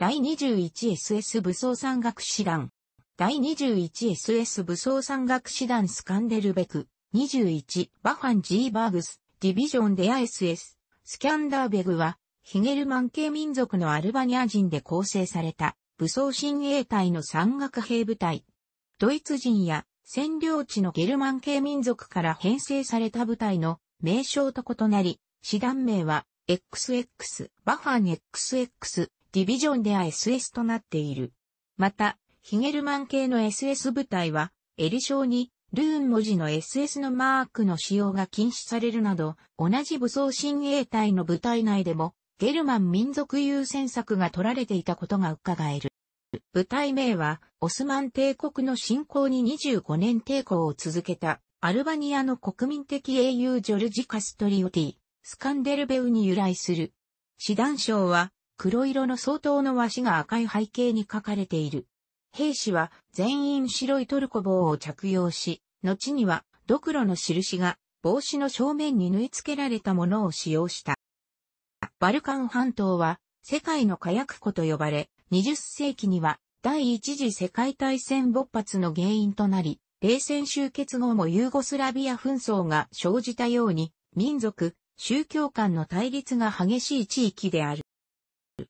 第 21SS 武装山岳師団。第 21SS 武装山岳師団スカンデルベク。21バファン・ジーバーグス。ディビジョン・デア SS。スキャンダーベグは、ヒゲルマン系民族のアルバニア人で構成された武装親衛隊の山岳兵部隊。ドイツ人や占領地のゲルマン系民族から編成された部隊の名称と異なり、師団名は XX バファン XX ディビジョンでは SS となっている。また、ヒゲルマン系の SS 部隊は、エリ章に、ルーン文字の SS のマークの使用が禁止されるなど、同じ武装親衛隊の部隊内でも、ゲルマン民族優先策が取られていたことが伺える。部隊名は、オスマン帝国の侵攻に25年抵抗を続けた、アルバニアの国民的英雄ジョルジ・カストリオティ、スカンデルベウに由来する。師団賞は、黒色の相当の和紙が赤い背景に書かれている。兵士は全員白いトルコ帽を着用し、後にはドクロの印が帽子の正面に縫い付けられたものを使用した。バルカン半島は世界の火薬庫と呼ばれ、20世紀には第一次世界大戦勃発の原因となり、冷戦終結後もユーゴスラビア紛争が生じたように、民族、宗教間の対立が激しい地域である。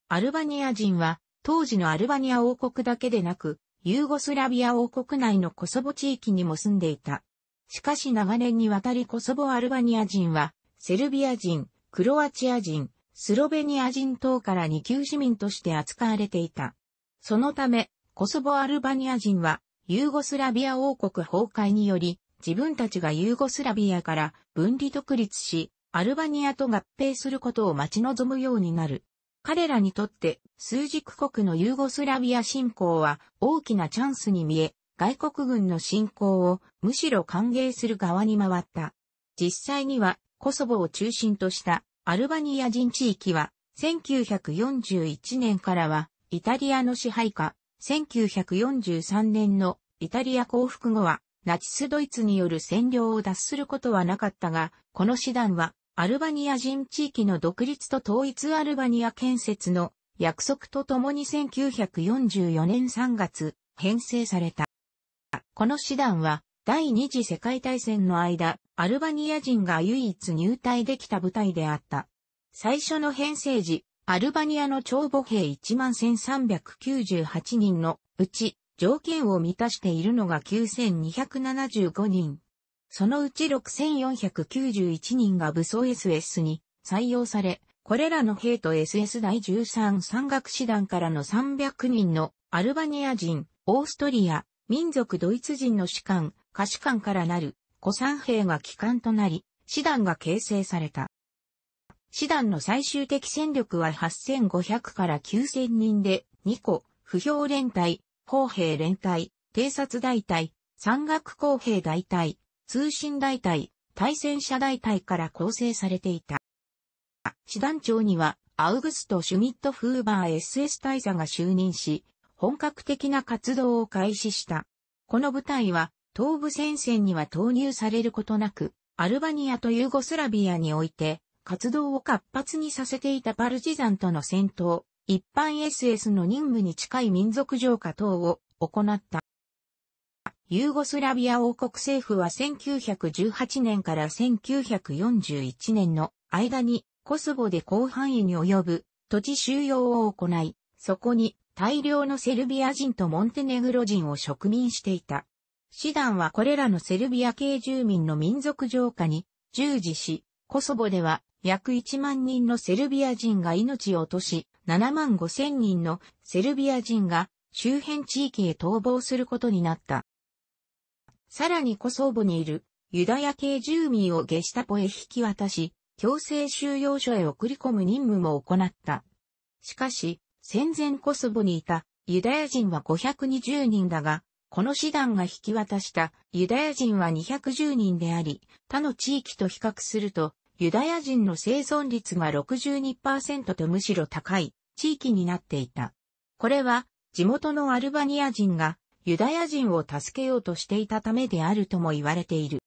アルバニア人は、当時のアルバニア王国だけでなく、ユーゴスラビア王国内のコソボ地域にも住んでいた。しかし長年にわたりコソボアルバニア人は、セルビア人、クロアチア人、スロベニア人等から二級市民として扱われていた。そのため、コソボアルバニア人は、ユーゴスラビア王国崩壊により、自分たちがユーゴスラビアから分離独立し、アルバニアと合併することを待ち望むようになる。彼らにとって数軸国のユーゴスラビア侵攻は大きなチャンスに見え、外国軍の侵攻をむしろ歓迎する側に回った。実際にはコソボを中心としたアルバニア人地域は1941年からはイタリアの支配下、1943年のイタリア降伏後はナチスドイツによる占領を脱することはなかったが、この手段はアルバニア人地域の独立と統一アルバニア建設の約束とともに1944年3月、編成された。この師団は、第二次世界大戦の間、アルバニア人が唯一入隊できた部隊であった。最初の編成時、アルバニアの長母兵11,398人のうち、条件を満たしているのが9275人。そのうち6491人が武装 SS に採用され、これらの兵と SS 第13山岳師団からの300人のアルバニア人、オーストリア、民族ドイツ人の士官、下士官からなる、古参兵が機関となり、師団が形成された。師団の最終的戦力は8500から9000人で、2個、不評連隊、砲兵連隊、偵察大隊、山岳工兵大隊、通信大隊、対戦車大隊から構成されていた。師団長には、アウグスト・シュミット・フーバー SS 大佐が就任し、本格的な活動を開始した。この部隊は、東部戦線には投入されることなく、アルバニアとユーゴスラビアにおいて、活動を活発にさせていたパルジザンとの戦闘、一般 SS の任務に近い民族浄化等を行った。ユーゴスラビア王国政府は1918年から1941年の間にコソボで広範囲に及ぶ土地収容を行い、そこに大量のセルビア人とモンテネグロ人を植民していた。師団はこれらのセルビア系住民の民族浄化に従事し、コソボでは約1万人のセルビア人が命を落とし、7万5千人のセルビア人が周辺地域へ逃亡することになった。さらにコソボにいるユダヤ系住民をゲシタポへ引き渡し、強制収容所へ送り込む任務も行った。しかし、戦前コソボにいたユダヤ人は520人だが、この師団が引き渡したユダヤ人は210人であり、他の地域と比較すると、ユダヤ人の生存率が62%とむしろ高い地域になっていた。これは地元のアルバニア人がユダヤ人を助けようとしていたためであるとも言われている。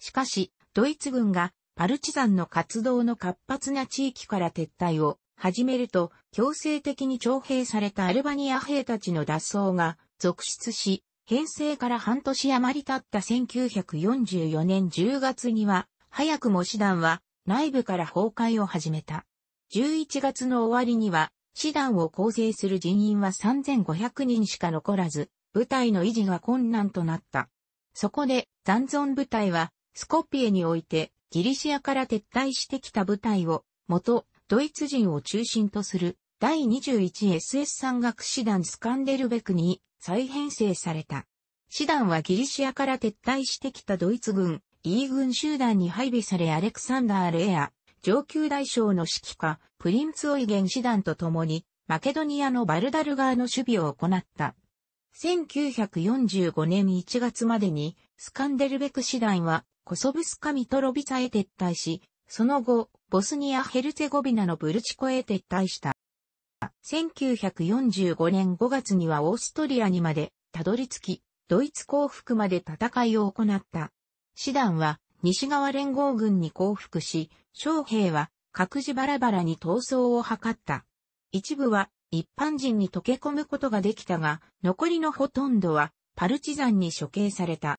しかし、ドイツ軍がパルチザンの活動の活発な地域から撤退を始めると、強制的に徴兵されたアルバニア兵たちの脱走が続出し、編成から半年余り経った1944年10月には、早くも師団は内部から崩壊を始めた。11月の終わりには師団を構成する人員は3500人しか残らず、部隊の維持が困難となった。そこで残存部隊はスコピエにおいてギリシアから撤退してきた部隊を元ドイツ人を中心とする第 21SS 山岳師団スカンデルベクに再編成された。師団はギリシアから撤退してきたドイツ軍 E 軍集団に配備されアレクサンダー・レア、上級大将の指揮下、プリンツオイゲン師団と共に、マケドニアのバルダル川の守備を行った。1945年1月までに、スカンデルベク師団は、コソブスカミトロビツへ撤退し、その後、ボスニア・ヘルツェゴビナのブルチコへ撤退した。1945年5月にはオーストリアにまでたどり着き、ドイツ降伏まで戦いを行った。師団は西側連合軍に降伏し、将兵は各自バラバラに逃走を図った。一部は一般人に溶け込むことができたが、残りのほとんどはパルチザンに処刑された。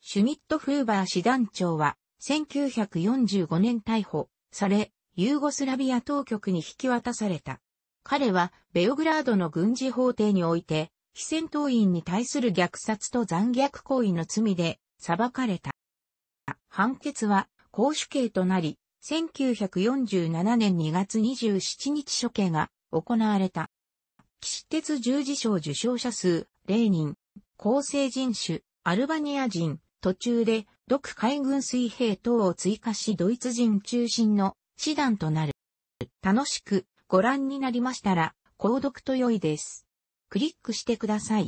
シュミット・フーバー師団長は1945年逮捕され、ユーゴスラビア当局に引き渡された。彼はベオグラードの軍事法廷において、非戦闘員に対する虐殺と残虐行為の罪で裁かれた。判決は公主刑となり、1947年2月27日処刑が行われた。士鉄十字章受賞者数、0人、厚生人種、アルバニア人、途中で、独海軍水兵等を追加しドイツ人中心の師団となる。楽しくご覧になりましたら、購読と良いです。クリックしてください。